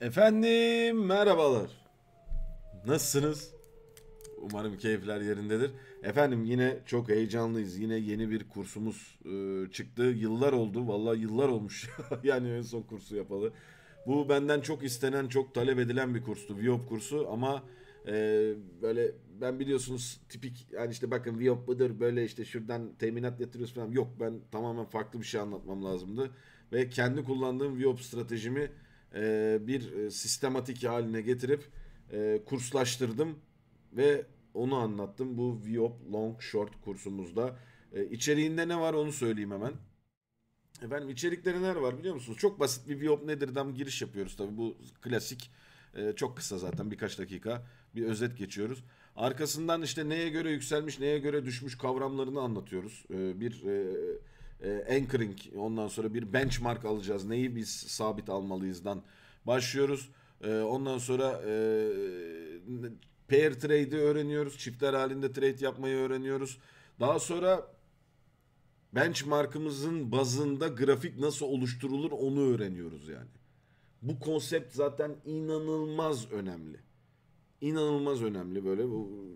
Efendim merhabalar. Nasılsınız? Umarım keyifler yerindedir. Efendim yine çok heyecanlıyız. Yine yeni bir kursumuz e, çıktı. Yıllar oldu. Vallahi yıllar olmuş. yani en son kursu yapalı. Bu benden çok istenen, çok talep edilen bir kurstu. Viop kursu ama e, böyle ben biliyorsunuz tipik yani işte bakın Viop budur böyle işte şuradan teminat yatırıyoruz falan. Yok ben tamamen farklı bir şey anlatmam lazımdı. Ve kendi kullandığım Viop stratejimi e, bir e, sistematik haline getirip e, kurslaştırdım ve onu anlattım bu VOP Long Short kursumuzda. E, içeriğinde ne var onu söyleyeyim hemen. Efendim içerikleri neler var biliyor musunuz? Çok basit bir VOP nedir'den giriş yapıyoruz tabi bu klasik çok kısa zaten birkaç dakika bir özet geçiyoruz. Arkasından işte neye göre yükselmiş neye göre düşmüş kavramlarını anlatıyoruz. bir e, anchoring ondan sonra bir benchmark alacağız. Neyi biz sabit almalıyızdan başlıyoruz. E, ondan sonra e, pair trade'i öğreniyoruz. Çiftler halinde trade yapmayı öğreniyoruz. Daha sonra benchmark'ımızın bazında grafik nasıl oluşturulur onu öğreniyoruz yani. Bu konsept zaten inanılmaz önemli. İnanılmaz önemli böyle bu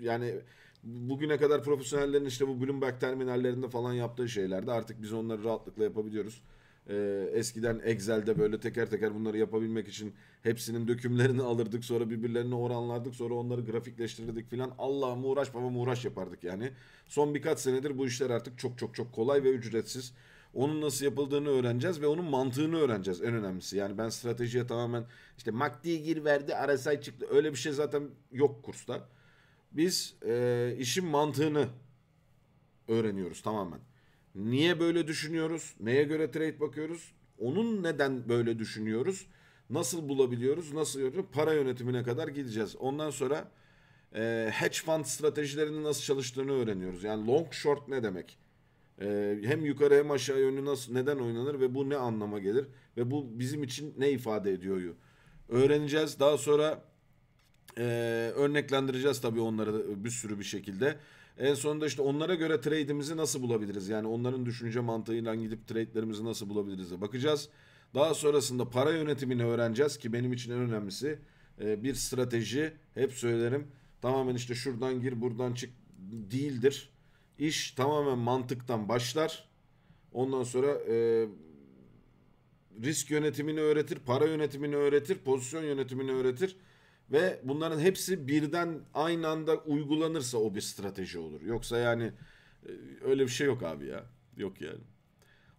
yani bugüne kadar profesyonellerin işte bu Bloomberg terminallerinde falan yaptığı şeylerde artık biz onları rahatlıkla yapabiliyoruz. Ee, eskiden Excel'de böyle teker teker bunları yapabilmek için hepsinin dökümlerini alırdık sonra birbirlerine oranlardık sonra onları grafikleştirirdik filan Allah'ım uğraş babam uğraş yapardık yani. Son birkaç senedir bu işler artık çok çok çok kolay ve ücretsiz. Onun nasıl yapıldığını öğreneceğiz ve onun mantığını öğreneceğiz en önemlisi. Yani ben stratejiye tamamen işte MACD'ye gir verdi RSI çıktı öyle bir şey zaten yok kursta biz e, işin mantığını öğreniyoruz tamamen. Niye böyle düşünüyoruz? Neye göre trade bakıyoruz? Onun neden böyle düşünüyoruz? Nasıl bulabiliyoruz? Nasıl yönetiyoruz? Para yönetimine kadar gideceğiz. Ondan sonra e, hedge fund stratejilerinin nasıl çalıştığını öğreniyoruz. Yani long short ne demek? E, hem yukarı hem aşağı yönü nasıl neden oynanır ve bu ne anlama gelir ve bu bizim için ne ifade ediyor? Öğreneceğiz. Daha sonra ee, örneklendireceğiz tabii onları bir sürü bir şekilde. En sonunda işte onlara göre trade'imizi nasıl bulabiliriz? Yani onların düşünce mantığıyla gidip trade'lerimizi nasıl bulabiliriz? Bakacağız. Daha sonrasında para yönetimini öğreneceğiz ki benim için en önemlisi ee, bir strateji. Hep söylerim. Tamamen işte şuradan gir, buradan çık değildir. İş tamamen mantıktan başlar. Ondan sonra e, risk yönetimini öğretir, para yönetimini öğretir, pozisyon yönetimini öğretir ve bunların hepsi birden aynı anda uygulanırsa o bir strateji olur. Yoksa yani e, öyle bir şey yok abi ya. Yok yani.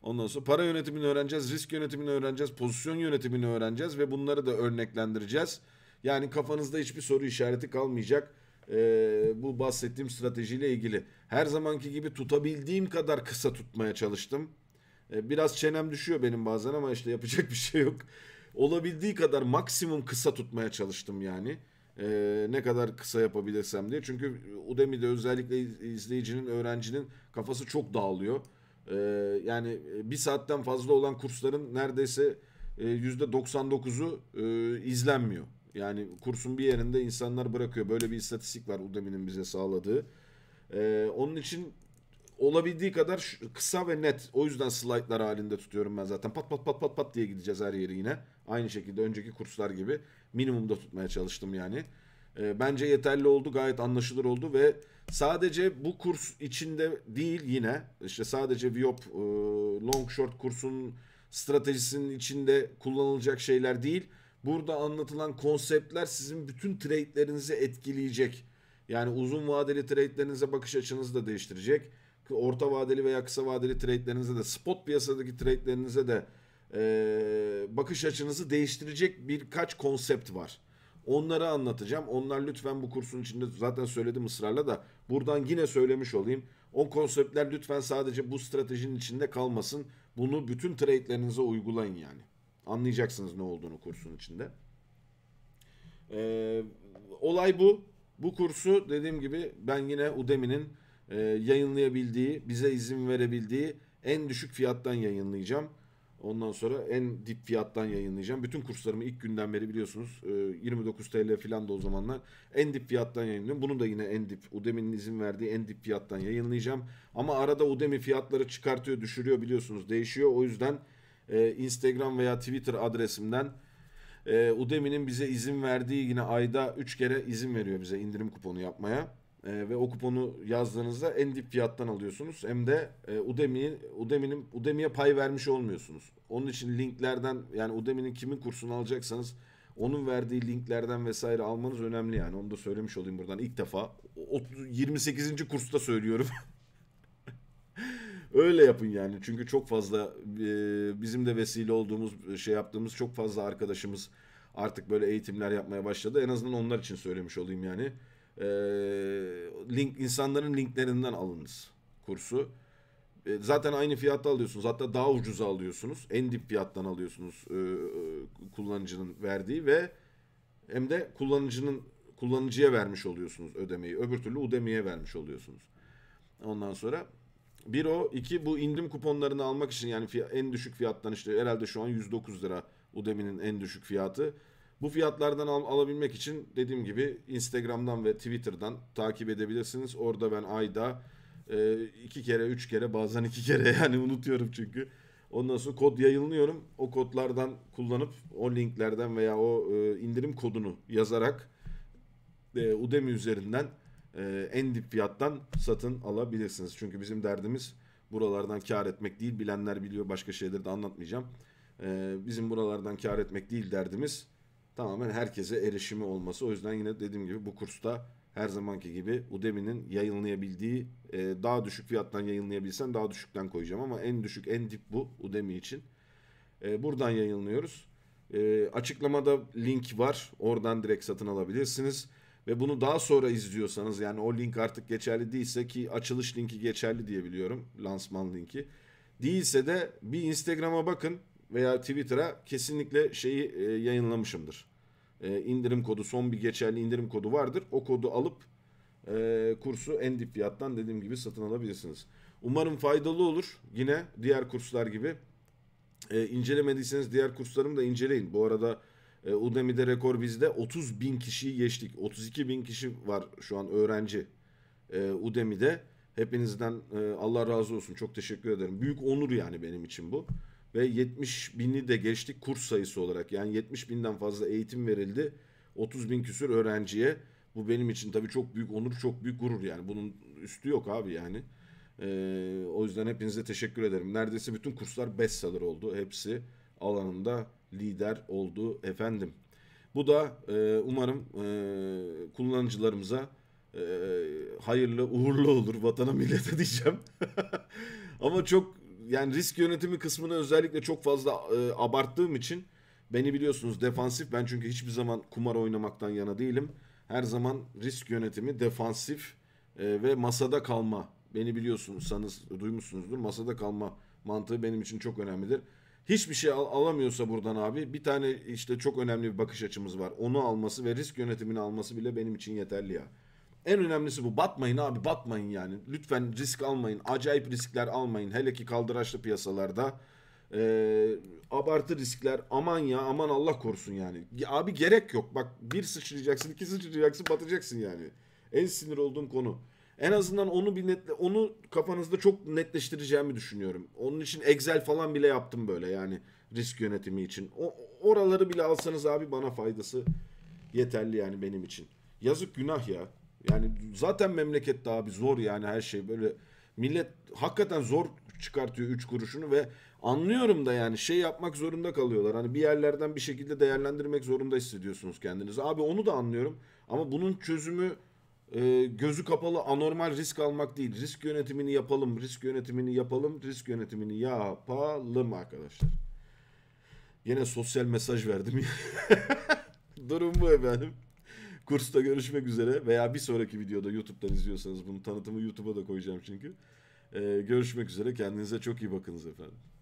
Ondan sonra para yönetimini öğreneceğiz, risk yönetimini öğreneceğiz, pozisyon yönetimini öğreneceğiz ve bunları da örneklendireceğiz. Yani kafanızda hiçbir soru işareti kalmayacak ee, bu bahsettiğim stratejiyle ilgili. Her zamanki gibi tutabildiğim kadar kısa tutmaya çalıştım. ee, biraz çenem düşüyor benim bazen ama işte yapacak bir şey yok olabildiği kadar maksimum kısa tutmaya çalıştım yani. Ee, ne kadar kısa yapabilirsem diye. Çünkü Udemy'de özellikle izleyicinin, öğrencinin kafası çok dağılıyor. Ee, yani e, bir saatten fazla olan kursların neredeyse e, yüzde %99'u e, izlenmiyor. Yani kursun bir yerinde insanlar bırakıyor. Böyle bir istatistik var Udemy'nin bize sağladığı. Ee, onun için olabildiği kadar kısa ve net. O yüzden slaytlar halinde tutuyorum ben zaten. Pat pat pat pat pat diye gideceğiz her yeri yine. Aynı şekilde önceki kurslar gibi minimumda tutmaya çalıştım yani. E, bence yeterli oldu, gayet anlaşılır oldu ve sadece bu kurs içinde değil yine işte sadece Viop e, long short kursun stratejisinin içinde kullanılacak şeyler değil. Burada anlatılan konseptler sizin bütün trade'lerinizi etkileyecek. Yani uzun vadeli trade'lerinize bakış açınızı da değiştirecek orta vadeli veya kısa vadeli trade'lerinize de spot piyasadaki trade'lerinize de e, bakış açınızı değiştirecek birkaç konsept var. Onları anlatacağım. Onlar lütfen bu kursun içinde zaten söyledim ısrarla da buradan yine söylemiş olayım. O konseptler lütfen sadece bu stratejinin içinde kalmasın. Bunu bütün trade'lerinize uygulayın yani. Anlayacaksınız ne olduğunu kursun içinde. Ee, olay bu. Bu kursu dediğim gibi ben yine Udemy'nin e, yayınlayabildiği, bize izin verebildiği en düşük fiyattan yayınlayacağım. Ondan sonra en dip fiyattan yayınlayacağım. Bütün kurslarımı ilk günden beri biliyorsunuz 29 TL falan da o zamanlar en dip fiyattan yayınlıyorum. Bunu da yine en dip Udemy'nin izin verdiği en dip fiyattan yayınlayacağım. Ama arada Udemy fiyatları çıkartıyor düşürüyor biliyorsunuz değişiyor. O yüzden e, Instagram veya Twitter adresimden e, Udemy'nin bize izin verdiği yine ayda 3 kere izin veriyor bize indirim kuponu yapmaya e, ve o kuponu yazdığınızda en dip fiyattan alıyorsunuz. Hem de e, Udemy'nin Udemy'nin Udemy'ye pay vermiş olmuyorsunuz. Onun için linklerden yani Udemy'nin kimin kursunu alacaksanız onun verdiği linklerden vesaire almanız önemli yani. Onu da söylemiş olayım buradan ilk defa. 28. kursta söylüyorum. Öyle yapın yani. Çünkü çok fazla e, bizim de vesile olduğumuz şey yaptığımız çok fazla arkadaşımız artık böyle eğitimler yapmaya başladı. En azından onlar için söylemiş olayım yani e, link insanların linklerinden alınız kursu. E, zaten aynı fiyatta alıyorsunuz. Hatta daha ucuza alıyorsunuz. En dip fiyattan alıyorsunuz e, e, kullanıcının verdiği ve hem de kullanıcının kullanıcıya vermiş oluyorsunuz ödemeyi. Öbür türlü Udemy'ye vermiş oluyorsunuz. Ondan sonra bir o, iki bu indirim kuponlarını almak için yani en düşük fiyattan işte herhalde şu an 109 lira Udemy'nin en düşük fiyatı. Bu fiyatlardan al alabilmek için dediğim gibi Instagram'dan ve Twitter'dan takip edebilirsiniz. Orada ben ayda e, iki kere, üç kere bazen iki kere yani unutuyorum çünkü. Ondan sonra kod yayınlıyorum. O kodlardan kullanıp o linklerden veya o e, indirim kodunu yazarak e, Udemy üzerinden e, en dip fiyattan satın alabilirsiniz. Çünkü bizim derdimiz buralardan kar etmek değil. Bilenler biliyor başka şeyleri de anlatmayacağım. E, bizim buralardan kar etmek değil derdimiz tamamen herkese erişimi olması. O yüzden yine dediğim gibi bu kursta her zamanki gibi Udemy'nin yayınlayabildiği e, daha düşük fiyattan yayınlayabilsen daha düşükten koyacağım ama en düşük en dip bu Udemy için. E, buradan yayınlıyoruz. E, açıklamada link var. Oradan direkt satın alabilirsiniz. Ve bunu daha sonra izliyorsanız yani o link artık geçerli değilse ki açılış linki geçerli diyebiliyorum, Lansman linki. Değilse de bir Instagram'a bakın veya Twitter'a kesinlikle şeyi e, yayınlamışımdır. E, indirim kodu son bir geçerli indirim kodu vardır. O kodu alıp e, kursu en dip fiyattan dediğim gibi satın alabilirsiniz. Umarım faydalı olur. Yine diğer kurslar gibi. E, incelemediyseniz diğer kurslarımı da inceleyin. Bu arada e, Udemy'de rekor bizde 30 bin kişiyi geçtik. 32 bin kişi var şu an öğrenci e, Udemy'de. Hepinizden e, Allah razı olsun. Çok teşekkür ederim. Büyük onur yani benim için bu ve 70 binli de geçtik kurs sayısı olarak. Yani 70 binden fazla eğitim verildi 30 bin küsür öğrenciye. Bu benim için tabii çok büyük onur, çok büyük gurur yani. Bunun üstü yok abi yani. Ee, o yüzden hepinize teşekkür ederim. Neredeyse bütün kurslar bestseller oldu. Hepsi alanında lider oldu efendim. Bu da e, umarım e, kullanıcılarımıza e, hayırlı, uğurlu olur vatana millete diyeceğim. Ama çok yani risk yönetimi kısmını özellikle çok fazla e, abarttığım için beni biliyorsunuz defansif ben çünkü hiçbir zaman kumar oynamaktan yana değilim. Her zaman risk yönetimi defansif e, ve masada kalma beni biliyorsunuz sanız duymuşsunuzdur masada kalma mantığı benim için çok önemlidir. Hiçbir şey al- alamıyorsa buradan abi bir tane işte çok önemli bir bakış açımız var. Onu alması ve risk yönetimini alması bile benim için yeterli ya. En önemlisi bu. Batmayın abi batmayın yani. Lütfen risk almayın. Acayip riskler almayın. Hele ki kaldıraçlı piyasalarda. Ee, abartı riskler aman ya aman Allah korusun yani. abi gerek yok. Bak bir sıçrayacaksın iki sıçrayacaksın batacaksın yani. En sinir olduğum konu. En azından onu bir netle, onu kafanızda çok netleştireceğimi düşünüyorum. Onun için Excel falan bile yaptım böyle yani risk yönetimi için. O, oraları bile alsanız abi bana faydası yeterli yani benim için. Yazık günah ya. Yani zaten memleket memlekette abi zor yani her şey böyle millet hakikaten zor çıkartıyor 3 kuruşunu ve anlıyorum da yani şey yapmak zorunda kalıyorlar. Hani bir yerlerden bir şekilde değerlendirmek zorunda hissediyorsunuz kendinizi. Abi onu da anlıyorum ama bunun çözümü e, gözü kapalı anormal risk almak değil. Risk yönetimini yapalım, risk yönetimini yapalım, risk yönetimini yapalım arkadaşlar. Yine sosyal mesaj verdim. Durum bu efendim. Kursta görüşmek üzere veya bir sonraki videoda YouTube'dan izliyorsanız bunu tanıtımı YouTube'a da koyacağım çünkü. Ee, görüşmek üzere. Kendinize çok iyi bakınız efendim.